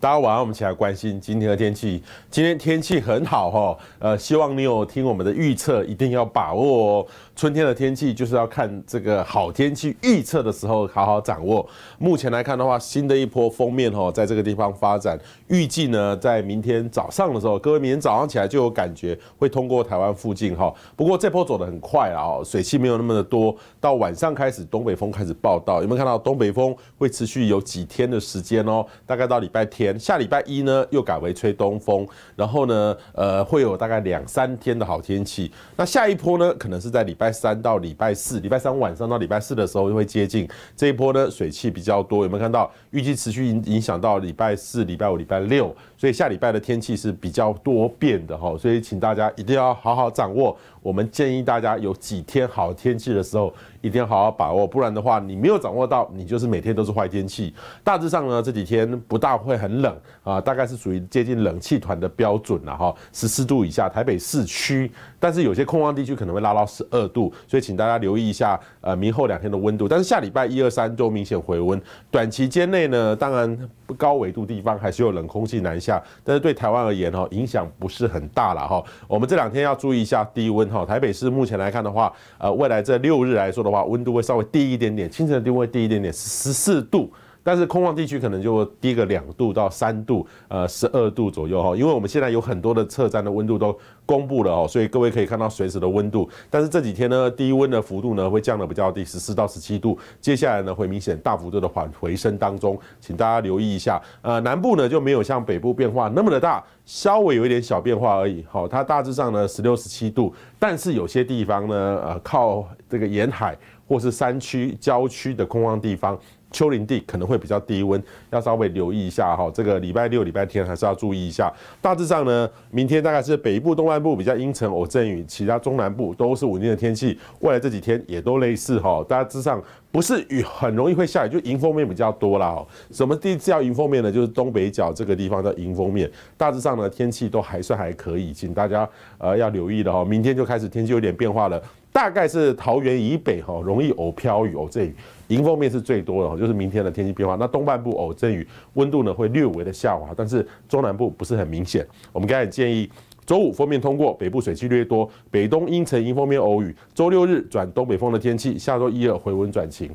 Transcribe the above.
大家晚上，我们起来关心今天的天气。今天天气很好哈，呃，希望你有听我们的预测，一定要把握哦。春天的天气就是要看这个好天气预测的时候，好好掌握。目前来看的话，新的一波封面哈，在这个地方发展，预计呢，在明天早上的时候，各位明天早上起来就有感觉会通过台湾附近哈。不过这波走的很快啊，水汽没有那么的多。到晚上开始，东北风开始报道，有没有看到东北风会持续有几天的时间哦？大概到礼拜天。下礼拜一呢，又改为吹东风，然后呢，呃，会有大概两三天的好天气。那下一波呢，可能是在礼拜三到礼拜四，礼拜三晚上到礼拜四的时候就会接近这一波呢，水汽比较多。有没有看到？预计持续影影响到礼拜四、礼拜五、礼拜六。所以下礼拜的天气是比较多变的哈，所以请大家一定要好好掌握。我们建议大家有几天好天气的时候，一定要好好把握，不然的话，你没有掌握到，你就是每天都是坏天气。大致上呢，这几天不大会很冷啊，大概是属于接近冷气团的标准了哈，十四度以下，台北市区，但是有些空旷地区可能会拉到十二度，所以请大家留意一下，呃，明后两天的温度。但是下礼拜一二三都明显回温，短期间内呢，当然高纬度地方还是有冷空气南下。但是对台湾而言哦，影响不是很大了哈。我们这两天要注意一下低温哈。台北市目前来看的话，呃，未来这六日来说的话，温度会稍微低一点点，清晨的低温低一点点，十四度。但是空旷地区可能就低个两度到三度，呃，十二度左右哈，因为我们现在有很多的测站的温度都公布了哦，所以各位可以看到随时的温度。但是这几天呢，低温的幅度呢会降的比较低，十四到十七度，接下来呢会明显大幅度的缓回升当中，请大家留意一下。呃，南部呢就没有像北部变化那么的大。稍微有一点小变化而已，好，它大致上呢十六十七度，但是有些地方呢，呃，靠这个沿海或是山区、郊区的空旷地方、丘陵地可能会比较低温，要稍微留意一下哈。这个礼拜六、礼拜天还是要注意一下。大致上呢，明天大概是北部、东半部比较阴沉、偶阵雨，其他中南部都是稳定的天气。未来这几天也都类似哈。大致上不是雨，很容易会下雨，就迎风面比较多啦。什么地叫迎风面呢？就是东北角这个地方叫迎风面。大致上。天气都还算还可以，请大家呃要留意了哈。明天就开始天气有点变化了，大概是桃园以北哈容易偶飘雨、偶阵雨，迎风面是最多的，就是明天的天气变化。那东半部偶阵雨，温度呢会略微的下滑，但是中南部不是很明显。我们刚才建议，周五封面通过北部水汽略多，北东阴沉，迎风面偶雨；周六日转东北风的天气，下周一二回温转晴。